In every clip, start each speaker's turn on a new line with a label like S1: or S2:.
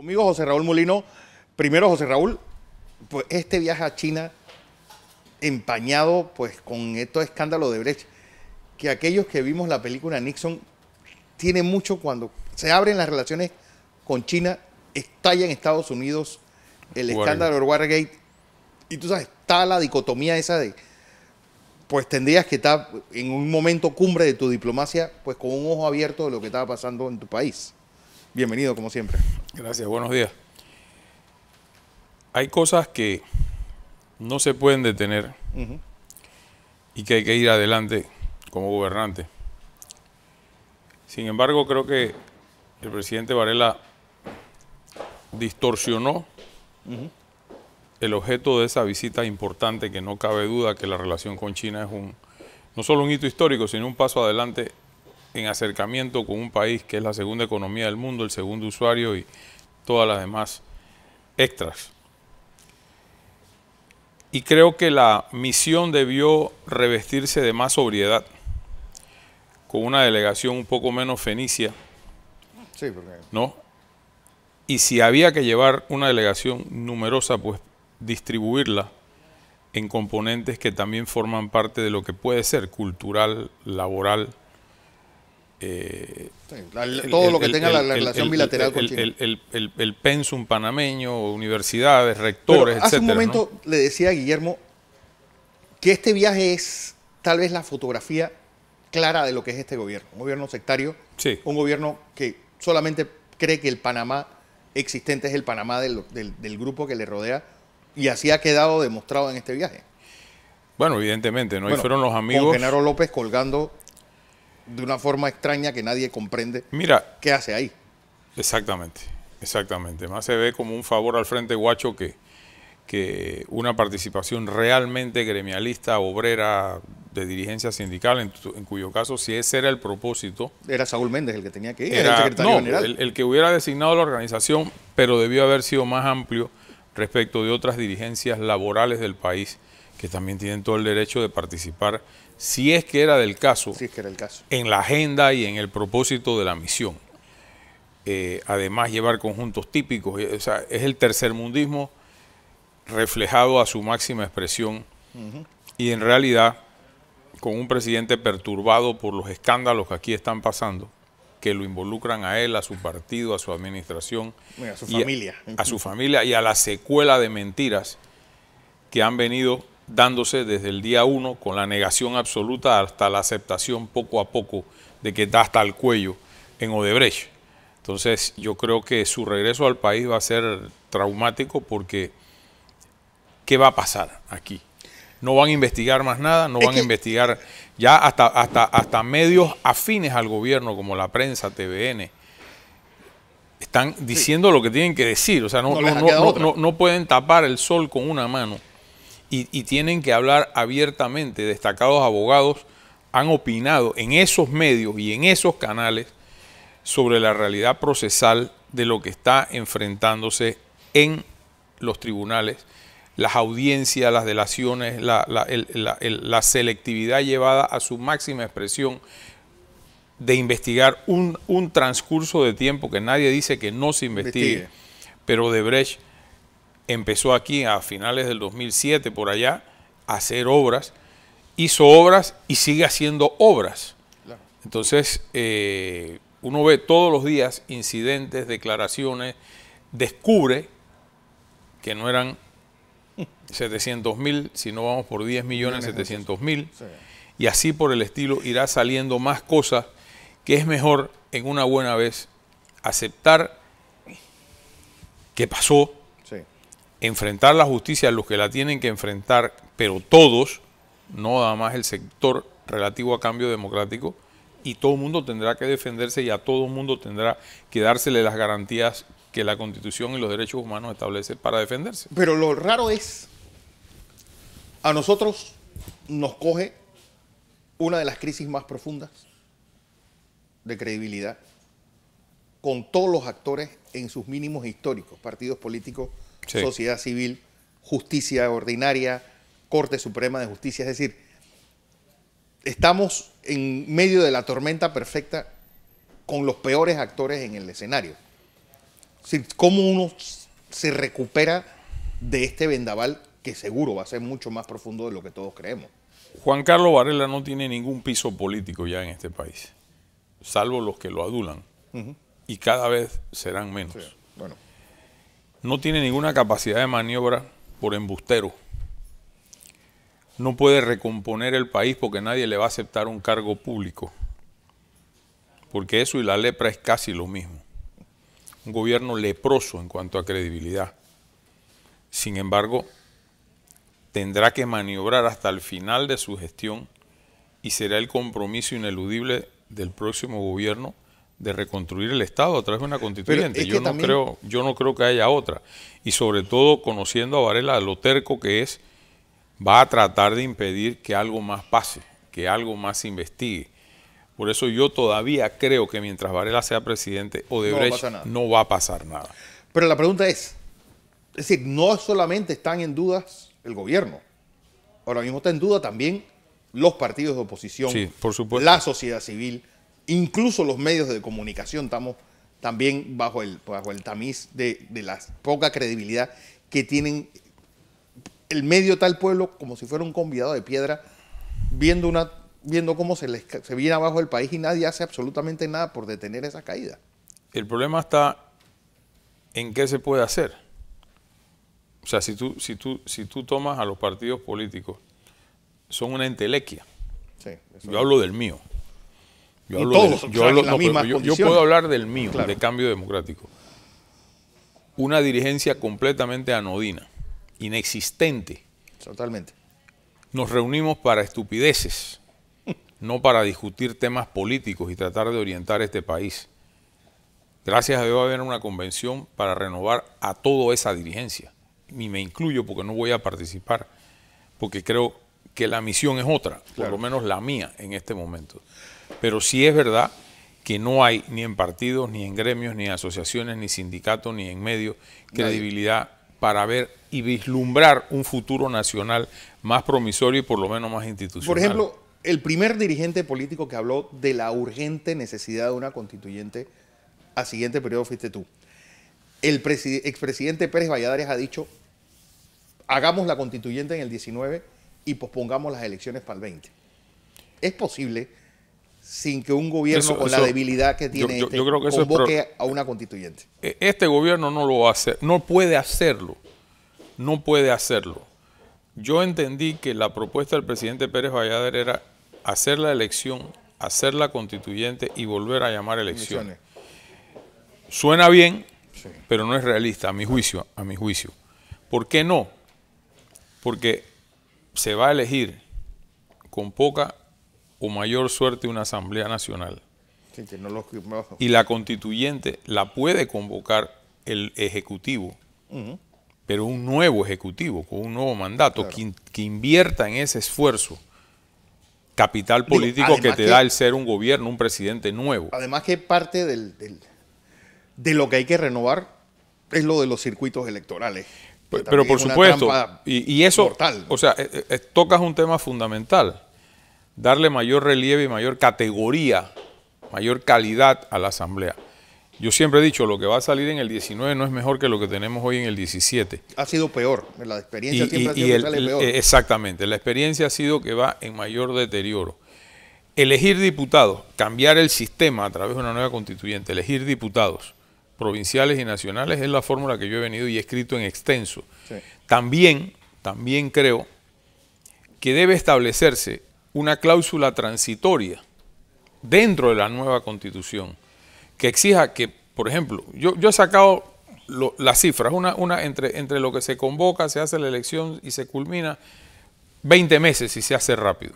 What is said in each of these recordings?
S1: Conmigo José Raúl Molino. Primero José Raúl, pues este viaje a China empañado pues con estos escándalos de Brecht, que aquellos que vimos la película Nixon tiene mucho cuando se abren las relaciones con China, estalla en Estados Unidos el escándalo de Watergate y tú sabes, está la dicotomía esa de pues tendrías que estar en un momento cumbre de tu diplomacia, pues con un ojo abierto de lo que estaba pasando en tu país. Bienvenido, como siempre. Gracias,
S2: buenos días. Hay cosas que no se pueden detener y que hay que ir adelante como gobernante. Sin embargo, creo que el presidente Varela distorsionó el objeto de esa visita importante que no cabe duda que la relación con China es un no solo un hito histórico, sino un paso adelante en acercamiento con un país que es la segunda economía del mundo, el segundo usuario y todas las demás extras. Y creo que la misión debió revestirse de más sobriedad, con una delegación un poco menos fenicia. Sí, porque... ¿No? Y si había que llevar una delegación numerosa, pues distribuirla en componentes que también forman parte de lo que puede ser cultural, laboral, todo lo que tenga la, relación bilateral con El, pensum panameño, universidades, rectores, etc. Hace un momento
S1: le decía a Guillermo que este viaje es tal vez la fotografía clara de lo que es este gobierno. Un gobierno sectario, un gobierno que solamente cree que el Panamá existente es el Panamá del, grupo que le rodea y así ha quedado demostrado en este viaje.
S2: Bueno, evidentemente, ¿no? fueron los amigos. Con Genaro
S1: López colgando de una forma extraña que nadie comprende Mira, qué hace ahí.
S2: Exactamente, exactamente. Más se ve como un favor al Frente Guacho que, que una participación realmente gremialista, obrera, de dirigencia sindical, en, cuyo caso, si ese era el propósito.
S1: Era Saúl Méndez el que tenía que ir, el secretario general.
S2: el, que hubiera designado la organización, pero debió haber sido más amplio respecto de otras dirigencias laborales del país que también tienen todo el derecho de participar, si es que era del caso, en la agenda y en el propósito de la misión. Eh, además, llevar conjuntos típicos, eh, es el tercermundismo reflejado a su máxima expresión y en realidad con un presidente perturbado por los escándalos que aquí están pasando, que lo involucran a él, a su partido, a su administración, a su familia. a su familia y a la secuela de mentiras que han venido dándose desde el día uno con la negación absoluta hasta la aceptación poco a poco de que está hasta el cuello en Odebrecht. Entonces yo creo que su regreso al país va a ser traumático porque ¿qué va a pasar aquí? No van a investigar más nada, no van a investigar ya hasta, hasta, hasta medios afines al gobierno como la prensa, TVN, están diciendo lo que tienen que decir, o sea, no, no, no, no pueden tapar el sol con una mano y, tienen que hablar abiertamente. Destacados abogados han opinado en esos medios y en esos canales sobre la realidad procesal de lo que está enfrentándose en los tribunales, las audiencias, las delaciones, la, selectividad llevada a su máxima expresión de investigar un, transcurso de tiempo que nadie dice que no se investigue, pero de Brecht empezó aquí a finales del 2007 por allá a hacer obras, hizo obras y sigue haciendo obras. Entonces, eh, uno ve todos los días incidentes, declaraciones, descubre que no eran 700 mil, sino vamos por 10 millones 700 mil, y así por el estilo irá saliendo más cosas que es mejor en una buena vez aceptar que pasó, enfrentar la justicia a los que la tienen que enfrentar, pero todos, no nada más el sector relativo a cambio democrático, y todo el mundo tendrá que defenderse y a todo el mundo tendrá que dársele las garantías que la Constitución y los derechos humanos establecen para defenderse.
S1: Pero lo raro es, a nosotros nos coge una de las crisis más profundas de credibilidad con todos los actores en sus mínimos históricos, partidos políticos, sociedad civil, justicia ordinaria, Corte Suprema de Justicia. Es decir, estamos en medio de la tormenta perfecta con los peores actores en el escenario. Es decir, ¿Cómo uno se recupera de este vendaval que seguro va a ser mucho más profundo de lo que todos creemos?
S2: Juan Carlos Varela no tiene ningún piso político ya en este país, salvo los que lo adulan. Y cada vez serán menos. bueno. No tiene ninguna capacidad de maniobra por embustero. No puede recomponer el país porque nadie le va a aceptar un cargo público. Porque eso y la lepra es casi lo mismo. Un gobierno leproso en cuanto a credibilidad. Sin embargo, tendrá que maniobrar hasta el final de su gestión y será el compromiso ineludible del próximo gobierno de reconstruir el Estado a través de una constituyente. Yo, no creo, yo no creo que haya otra. Y sobre todo, conociendo a Varela, lo terco que es, va a tratar de impedir que algo más pase, que algo más se investigue. Por eso yo todavía creo que mientras Varela sea presidente o de no, no va a pasar nada.
S1: Pero la pregunta es, es decir, no solamente están en dudas el gobierno, ahora mismo está en duda también los partidos de oposición, la sociedad civil, Incluso los medios de comunicación estamos también bajo el, bajo el tamiz de, la poca credibilidad que tienen el medio tal pueblo como si fuera un convidado de piedra viendo una viendo cómo se, les, se viene abajo el país y nadie hace absolutamente nada por detener esa caída.
S2: El problema está en qué se puede hacer. O sea, si tú, si tú, si tú tomas a los partidos políticos, son una entelequia. Yo hablo del mío. Yo, puedo hablar del mío, de cambio democrático. Una dirigencia completamente anodina, inexistente. Totalmente. Nos reunimos para estupideces, no para discutir temas políticos y tratar de orientar este país. Gracias a Dios va a haber una convención para renovar a toda esa dirigencia. Y me incluyo porque no voy a participar, porque creo que la misión es otra, por lo menos la mía en este momento. Pero sí es verdad que no hay ni en partidos, ni en gremios, ni en asociaciones, ni sindicatos, ni en medios credibilidad para ver y vislumbrar un futuro nacional más promisorio y por lo menos más institucional. Por ejemplo,
S1: el primer dirigente político que habló de la urgente necesidad de una constituyente a siguiente periodo fuiste tú. El expresidente Pérez Valladares ha dicho, hagamos la constituyente en el 19 y pospongamos las elecciones para el 20. Es posible sin que un gobierno con la debilidad que tiene yo, este convoque a una constituyente.
S2: E, este gobierno no lo hace, no puede hacerlo, no puede hacerlo. Yo entendí que la propuesta del presidente Pérez Vallader era hacer la elección, hacer la constituyente y volver a llamar elecciones. Suena bien, pero no es realista a mi juicio, a mi juicio. ¿Por qué no? Porque se va a elegir con poca o mayor suerte una Asamblea Nacional. Y la constituyente la puede convocar el Ejecutivo, pero un nuevo Ejecutivo, con un nuevo mandato, que, invierta en ese esfuerzo capital político que te da el ser un gobierno, un presidente nuevo.
S1: Además que parte del, de lo que hay que renovar es lo de los circuitos electorales. Pero, por supuesto,
S2: y, eso, o sea, eh, eh, eh, tocas un tema fundamental darle mayor relieve y mayor categoría, mayor calidad a la Asamblea. Yo siempre he dicho, lo que va a salir en el 19 no es mejor que lo que tenemos hoy en el 17.
S1: Ha sido peor, la experiencia siempre ha sido peor. Eh,
S2: exactamente, la experiencia ha sido que va en mayor deterioro. Elegir diputados, cambiar el sistema a través de una nueva constituyente, elegir diputados provinciales y nacionales es la fórmula que yo he venido y he escrito en extenso. También, también creo que debe establecerse una cláusula transitoria dentro de la nueva constitución que exija que, por ejemplo, yo, he sacado las cifras, una, una entre, entre lo que se convoca, se hace la elección y se culmina, 20 meses si se hace rápido.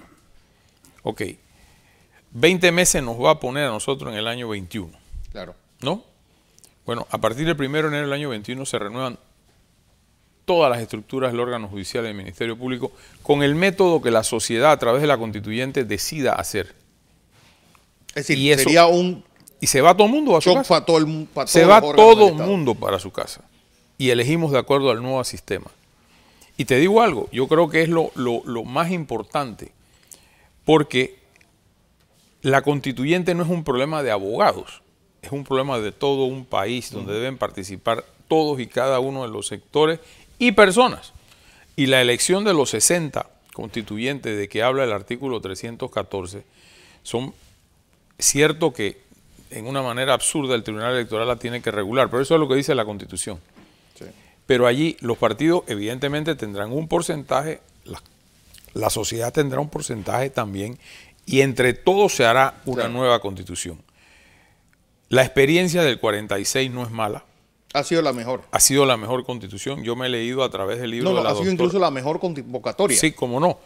S2: Ok, 20 meses nos va a poner a nosotros en el año 21. Claro. ¿No? Bueno, a partir del primero de enero del año 21 se renuevan todas las estructuras del órgano judicial del Ministerio Público con el método que la sociedad a través de la constituyente decida hacer. Es decir, sería un... Y se va todo el mundo a su casa.
S1: se va todo el
S2: mundo para su casa. Y elegimos de acuerdo al nuevo sistema. Y te digo algo, yo creo que es lo, más importante, porque la constituyente no es un problema de abogados, es un problema de todo un país donde deben participar todos y cada uno de los sectores y personas. Y la elección de los 60 constituyentes de que habla el artículo 314 son cierto que en una manera absurda el Tribunal Electoral la tiene que regular, pero eso es lo que dice la Constitución. Pero allí los partidos evidentemente tendrán un porcentaje, la, sociedad tendrá un porcentaje también, y entre todos se hará una nueva constitución. La experiencia del 46 no es mala,
S1: ha sido la mejor.
S2: Ha sido la mejor constitución. Yo me he leído a través del libro no, no, ha sido incluso
S1: la mejor convocatoria. Sí, cómo no.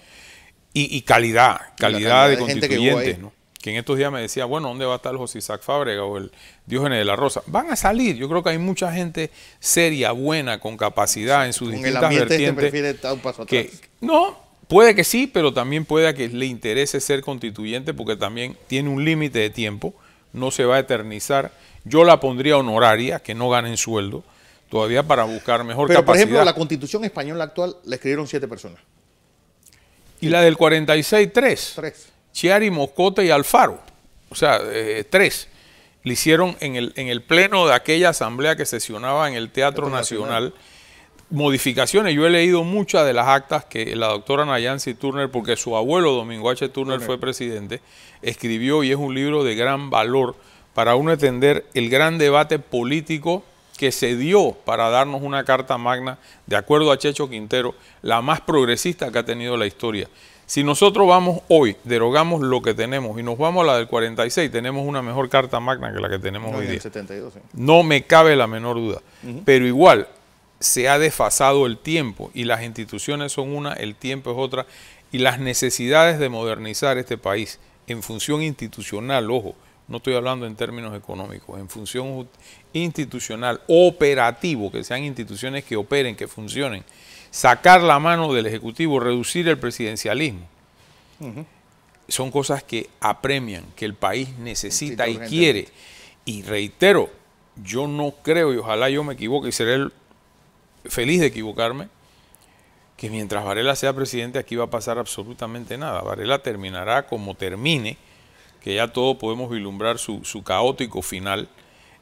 S2: Y, calidad, calidad, de, constituyentes, que en estos días me decía, bueno, ¿dónde va a estar el José Isaac Fábrega o el Diógenes de la Rosa? Van a salir. Yo creo que hay mucha gente seria, buena, con capacidad en sus con distintas el ambiente este vertientes. prefiere un paso atrás. no, puede que sí, pero también puede que le interese ser constituyente porque también tiene un límite de tiempo. No se va a eternizar yo la pondría honoraria, que no ganen sueldo, todavía para buscar mejor Pero, Por ejemplo, la
S1: constitución española actual la escribieron siete personas.
S2: Y la del 46, tres. Tres. Chiari, Moscote y Alfaro. O sea, eh, tres. Le hicieron en el, en el pleno de aquella asamblea que sesionaba en el Teatro, Nacional. modificaciones. Yo he leído muchas de las actas que la doctora Nayansi Turner, porque su abuelo Domingo H. Turner fue presidente, escribió y es un libro de gran valor para uno entender el gran debate político que se dio para darnos una carta magna, de acuerdo a Checho Quintero, la más progresista que ha tenido la historia. Si nosotros vamos hoy, derogamos lo que tenemos y nos vamos a la del 46, tenemos una mejor carta magna que la que tenemos hoy día. No me cabe la menor duda. Pero igual, se ha desfasado el tiempo y las instituciones son una, el tiempo es otra y las necesidades de modernizar este país en función institucional, ojo, no estoy hablando en términos económicos, en función institucional, operativo, que sean instituciones que operen, que funcionen, sacar la mano del Ejecutivo, reducir el presidencialismo. Son cosas que apremian, que el país necesita y quiere. Y reitero, yo no creo, y ojalá yo me equivoque, y seré feliz de equivocarme, que mientras Varela sea presidente aquí va a pasar absolutamente nada. Varela terminará como termine que ya todos podemos vislumbrar su, caótico final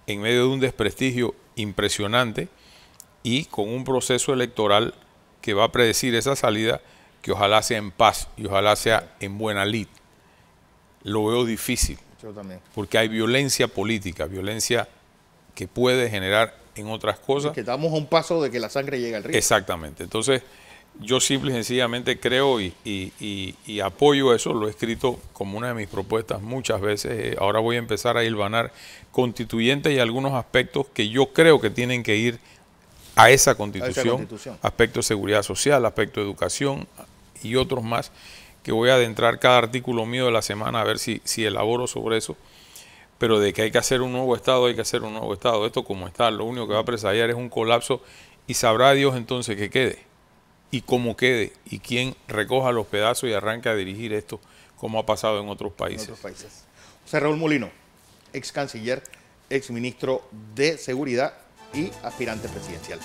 S2: en medio de un desprestigio impresionante y con un proceso electoral que va a predecir esa salida que ojalá sea en paz y ojalá sea en buena lid. Lo veo difícil. Yo también. Porque hay violencia política, violencia que puede generar en otras cosas. que
S1: damos un paso de que la sangre llegue al río.
S2: Exactamente. Entonces, yo simple y sencillamente creo y, apoyo eso, lo he escrito como una de mis propuestas muchas veces. Eh, ahora voy a empezar a hilvanar constituyentes y algunos aspectos que yo creo que tienen que ir a esa constitución, aspecto de seguridad social, aspecto de educación y otros más que voy a adentrar cada artículo mío de la semana a ver si, si elaboro sobre eso pero de que hay que hacer un nuevo Estado, hay que hacer un nuevo Estado. Esto como está, lo único que va a presagiar es un colapso y sabrá Dios entonces que quede y cómo quede y quién recoja los pedazos y arranque a dirigir esto como ha pasado en otros países. En
S1: otros países. José Raúl Molino, ex canciller, ex ministro de Seguridad y aspirante presidencial.